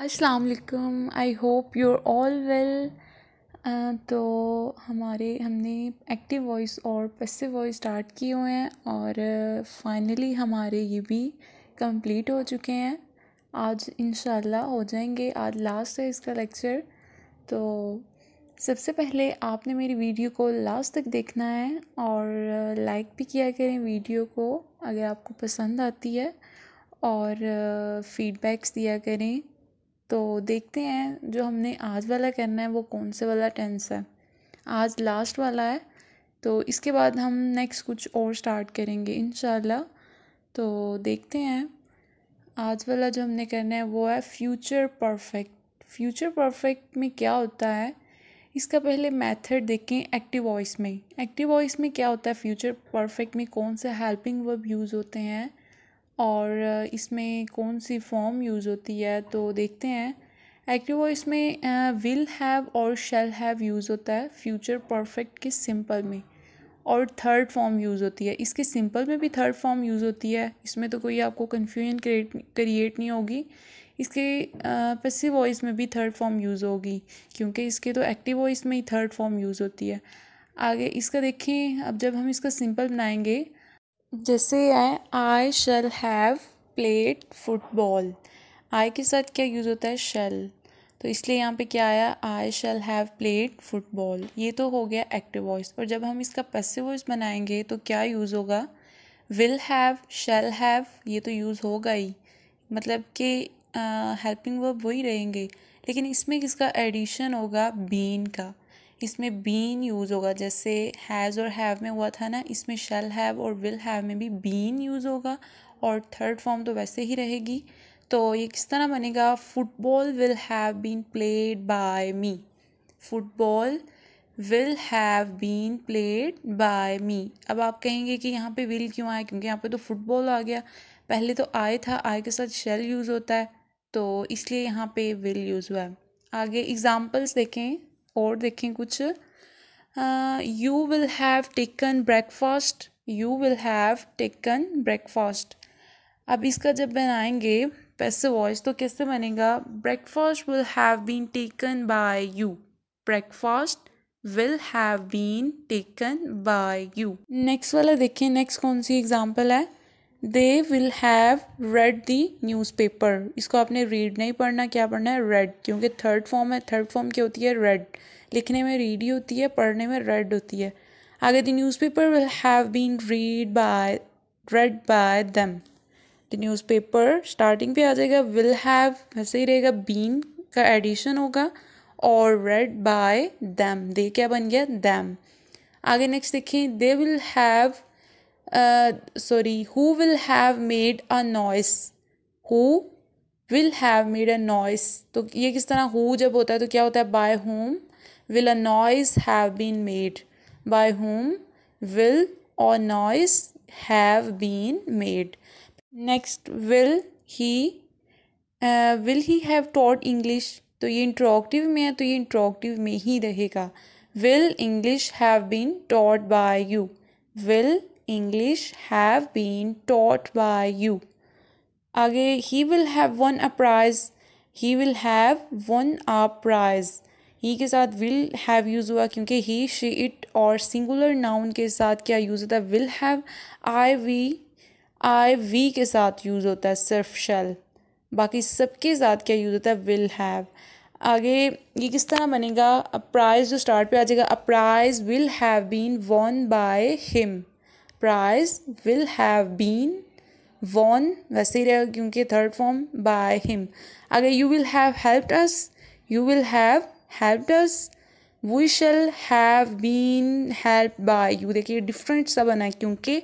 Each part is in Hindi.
अस्सलाम वालेकुम I hope you are all well तो हमारे हमने एक्टिव वॉइस और पैसिव वॉइस स्टार्ट किए हुए हैं और फाइनली हमारे ये भी कंप्लीट हो चुके हैं आज इन हो जाएंगे आज लास्ट है इसका लेक्चर तो सबसे पहले आपने मेरी वीडियो को लास्ट तक देखना है और लाइक भी किया करें वीडियो को अगर आपको पसंद आती है और फीडबैक्स दिया करें तो देखते हैं जो हमने आज वाला करना है वो कौन से वाला टेंस है आज लास्ट वाला है तो इसके बाद हम नेक्स्ट कुछ और स्टार्ट करेंगे इन तो देखते हैं आज वाला जो हमने करना है वो है फ्यूचर परफेक्ट फ्यूचर परफेक्ट में क्या होता है इसका पहले मेथड देखें एक्टिव वॉइस में एक्टिव वॉइस में क्या होता है फ्यूचर परफेक्ट में कौन से हेल्पिंग वर्ब यूज़ होते हैं और इसमें कौन सी फॉर्म यूज़ होती है तो देखते हैं एक्टिव इसमें विल हैव और शेल हैव यूज़ होता है फ्यूचर परफेक्ट के सिंपल में और थर्ड फॉर्म यूज़ होती है इसके सिंपल में भी थर्ड फॉर्म यूज़ होती है इसमें तो कोई आपको कन्फ्यूजन क्रिएट क्रिएट नहीं होगी इसके पैसिव वॉइस में भी थर्ड फॉर्म यूज़ होगी क्योंकि इसके तो एक्टिव वॉइस में ही थर्ड फॉर्म यूज़ होती है आगे इसका देखें अब जब हम इसका सिंपल बनाएंगे जैसे है I shall have played football I के साथ क्या यूज़ होता है शेल तो इसलिए यहाँ पे क्या आया I shall have played football ये तो हो गया एक्टिव वॉइस और जब हम इसका पैसिव वॉइस बनाएंगे तो क्या यूज़ होगा विल हैव शेल हैव ये तो यूज़ होगा ही मतलब कि हेल्पिंग वर्ब वही रहेंगे लेकिन इसमें किसका एडिशन होगा बीन का इसमें बीन यूज़ होगा जैसे हैज़ और हैव में हुआ था ना इसमें शेल हैव और विल हैव में भी बीन यूज़ होगा और थर्ड फॉर्म तो वैसे ही रहेगी तो ये किस तरह बनेगा football will have been played by me football will have been played by me अब आप कहेंगे कि यहाँ पे विल क्यों आया क्योंकि यहाँ पे तो फुटबॉल आ गया पहले तो आए था आए के साथ शेल यूज़ होता है तो इसलिए यहाँ पे विल यूज़ हुआ है आगे एग्जाम्पल्स देखें और देखें कुछ you will have taken breakfast you will have taken breakfast अब इसका जब बनाएंगे पैसे वॉइस तो कैसे बनेगा breakfast will have been taken by you breakfast will have been taken by you next वाला देखिए नेक्स्ट कौन सी एग्जाम्पल है they will have read the newspaper इसको आपने रीड नहीं पढ़ना क्या पढ़ना है रेड क्योंकि थर्ड फॉर्म है थर्ड फॉर्म क्या होती है रेड लिखने में रीड ही होती है पढ़ने में रेड होती है आगे the newspaper will have been read by read by them the newspaper starting पे आ जाएगा विल हैव वैसे ही रहेगा बीन का एडिशन होगा और रेड बाय दैम दे क्या बन गया दैम आगे नेक्स्ट देखें they will have sorry uh, who will have made a noise who will have made a noise तो ये किस तरह हु जब होता है तो क्या होता है by whom will a noise have been made by whom will और noise have been made next will he will he have taught English तो ये इंट्रोक्टिव में है तो ये इंट्रोक्टिव में ही रहेगा will English have been taught by you will English have been taught by you. आगे he will have won a prize. He will have won a prize. He के साथ विल हैव यूज़ हुआ क्योंकि ही शी इट और सिंगुलर नाउन के साथ क्या यूज़ होता है will have I we I we के साथ यूज़ होता है सिर्फ shall. बाकी सबके साथ क्या यूज़ होता है विल हैव आगे ये किस तरह बनेगा अ प्राइज़ जो स्टार्ट पे आ जाएगा a prize will have been won by him prize will have been won वैसे ही रहेगा क्योंकि थर्ड फॉर्म बाय हिम अगर you will have help us you will have helped us we shall have been help by you देखिए डिफरेंट सा बना है क्योंकि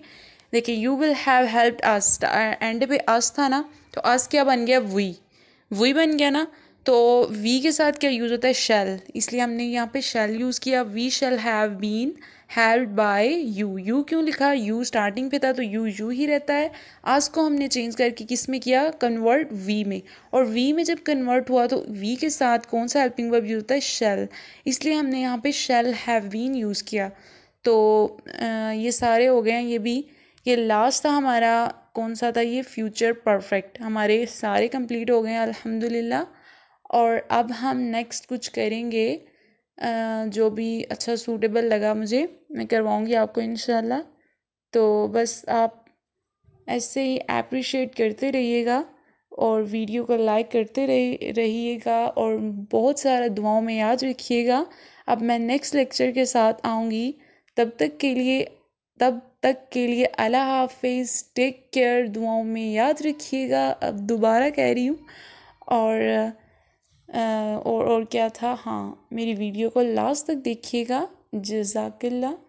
देखिए you will have helped us and पे अस था ना तो अस क्या बन गया वी वी बन गया ना तो वी के साथ क्या यूज़ होता है शेल इसलिए हमने यहाँ पे शेल यूज़ किया we shall have been help by you you क्यों लिखा यू स्टार्टिंग पे था तो यू यू ही रहता है आज को हमने चेंज करके किस में किया कन्वर्ट वी में और वी में जब कन्वर्ट हुआ तो वी के साथ कौन सा हेल्पिंग वर्ब यूज़ होता है शेल इसलिए हमने यहाँ पे शेल हैव बीन यूज़ किया तो ये सारे हो गए हैं ये भी ये लास्ट था हमारा कौन सा था ये फ्यूचर परफेक्ट हमारे सारे कंप्लीट हो गए हैं अल्हम्दुलिल्लाह और अब हम नेक्स्ट कुछ करेंगे जो भी अच्छा सूटेबल लगा मुझे मैं करवाऊँगी आपको इन तो बस आप ऐसे ही अप्रिशिएट करते रहिएगा और वीडियो को लाइक करते रहिएगा और बहुत सारा दुआओं में याद रखिएगा अब मैं नेक्स्ट लेक्चर के साथ आऊँगी तब तक के लिए तब तक के लिए अला हाफिज़ टेक केयर दुआओं में याद रखिएगा अब दोबारा कह रही हूँ और और और क्या था हाँ मेरी वीडियो को लास्ट तक देखिएगा जज़ाकल्ला